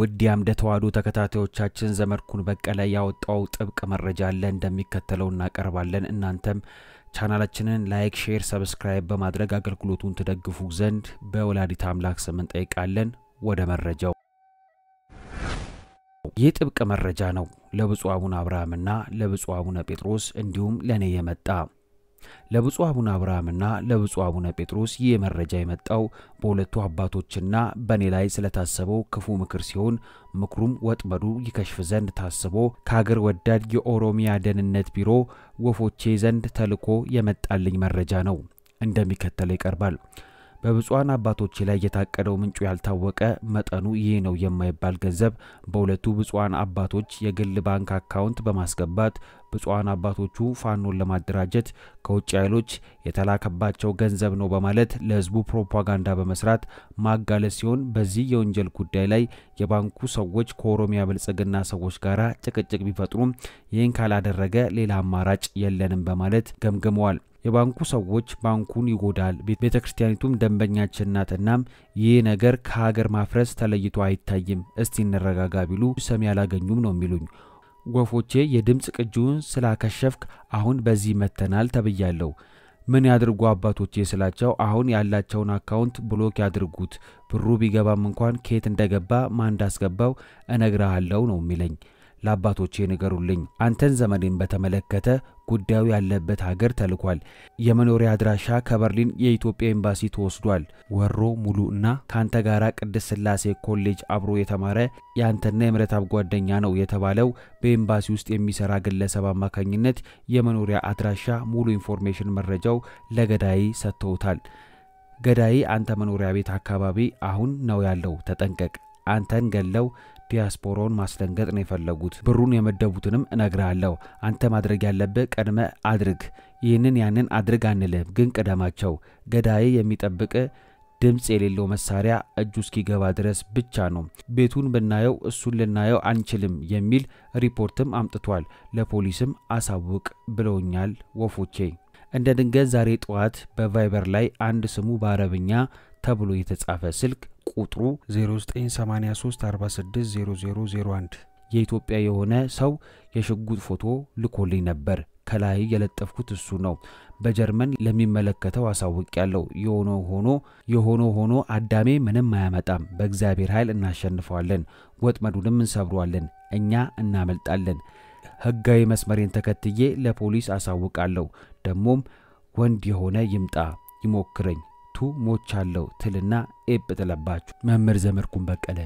ውድ የአምደ ተዋሕዶ ተከታታዮቻችን ዘመድኩን በቀለ ያወጣው ጥብቅ መረጃ አለ እንደሚከተለው እናቀርባለን። እናንተም ቻናላችንን ላይክ፣ ሼር፣ ሰብስክራይብ በማድረግ አገልግሎቱን ትደግፉ ዘንድ በወላዲት አምላክ ስም እንጠይቃለን። ወደ መረጃው። ይህ ጥብቅ መረጃ ነው ለብፁዕ አቡነ አብርሃምና ለብፁዕ አቡነ ጴጥሮስ እንዲሁም ለእኔ የመጣ ለብፁዕ አቡነ አብርሃምና ለብፁዕ አቡነ ጴጥሮስ ይህ መረጃ የመጣው በሁለቱ አባቶችና በእኔ ላይ ስለታሰበው ክፉ ምክር ሲሆን ምክሩም ወጥመዱ ይከሽፍ ዘንድ ታስቦ ከአገር ወዳድ የኦሮሚያ ደህንነት ቢሮ ወፎቼ ዘንድ ተልኮ የመጣልኝ መረጃ ነው። እንደሚከተለው ይቀርባል። በብፁዓን አባቶች ላይ የታቀደው ምንጩ ያልታወቀ መጠኑ ይህ ነው የማይባል ገንዘብ በሁለቱ ብፁዓን አባቶች የግል ባንክ አካውንት በማስገባት ብፁዓን አባቶቹ ፋኖን ለማደራጀት ከውጭ ኃይሎች የተላከባቸው ገንዘብ ነው በማለት ለሕዝቡ ፕሮፓጋንዳ በመስራት ማጋለስ ሲሆን በዚህ የወንጀል ጉዳይ ላይ የባንኩ ሰዎች ከኦሮሚያ ብልጽግና ሰዎች ጋር ጭቅጭቅ ቢፈጥሩም ይህን ካላደረገ ሌላ አማራጭ የለንም በማለት ገምግመዋል። የባንኩ ሰዎች ባንኩን ይጎዳል፣ ቤተ ክርስቲያኒቱም ደንበኛችን ናት። እናም ይህ ነገር ከሀገር ማፍረስ ተለይቶ አይታይም። እስቲ እንረጋጋ ቢሉ ሰሚ አላገኙም ነው የሚሉኝ። ወፎቼ የድምፅ ቅጂውን ስላከሸፍክ አሁን በዚህ መተናል ተብያለሁ። ምን ያድርጉ አባቶቼ ስላቸው አሁን ያላቸውን አካውንት ብሎክ ያድርጉት፣ ብሩ ቢገባም እንኳን ከየት እንደገባ ማን እንዳስገባው እነግርሃለሁ ነው የሚለኝ። ለአባቶቼ ንገሩልኝ። አንተን ዘመኔን በተመለከተ ጉዳዩ ያለበት ሀገር ተልኳል። የመኖሪያ አድራሻ ከበርሊን የኢትዮጵያ ኤምባሲ ተወስዷል። ወሮ ሙሉ እና ከአንተ ጋር ቅድስት ስላሴ ኮሌጅ አብሮ የተማረ የአንተና የምረታብ ጓደኛ ነው የተባለው በኤምባሲ ውስጥ የሚሰራ ግለሰብ አማካኝነት የመኖሪያ አድራሻ ሙሉ ኢንፎርሜሽን መረጃው ለገዳይ ሰጥተውታል። ገዳይ አንተ መኖሪያ ቤት አካባቢ አሁን ነው ያለው፣ ተጠንቀቅ። አንተን ገለው ዲያስፖራውን ማስደንገጥ ነው የፈለጉት። ብሩን የመደቡትንም እነግርሃለሁ። አንተ ማድረግ ያለብህ ቀድመ አድርግ። ይህንን ያንን አድርግ አንልህም፣ ግን ቅደማቸው። ገዳዬ የሚጠብቅ ድምፅ የሌለው መሳሪያ እጁ እስኪገባ ድረስ ብቻ ነው። ቤቱን ብናየው እሱን ልናየው አንችልም የሚል ሪፖርትም አምጥቷል። ለፖሊስም አሳውቅ ብለውኛል ወፎቼ። እንደ ድንገት ዛሬ ጠዋት በቫይበር ላይ አንድ ስሙ በአረብኛ ተብሎ የተጻፈ ስልክ ቁጥሩ 0983460001 የኢትዮጵያ የሆነ ሰው የሽጉጥ ፎቶ ልኮልኝ ነበር። ከላይ የለጠፍኩት እሱ ነው። በጀርመን ለሚመለከተው አሳውቅ ያለው የሆነ ሆኖ የሆነ ሆኖ አዳሜ ምንም አያመጣም። በእግዚአብሔር ኃይል እናሸንፈዋለን፣ ወጥመዱንም እንሰብረዋለን፣ እኛ እናመልጣለን። ህጋዊ መስመሬን ተከትዬ ለፖሊስ አሳውቃለሁ። ደግሞም ወንድ የሆነ ይምጣ ይሞክረኝ ሞቻለሁ ትልና ኤጵ ጥለባችሁ መምህር ዘመድኩን በቀለ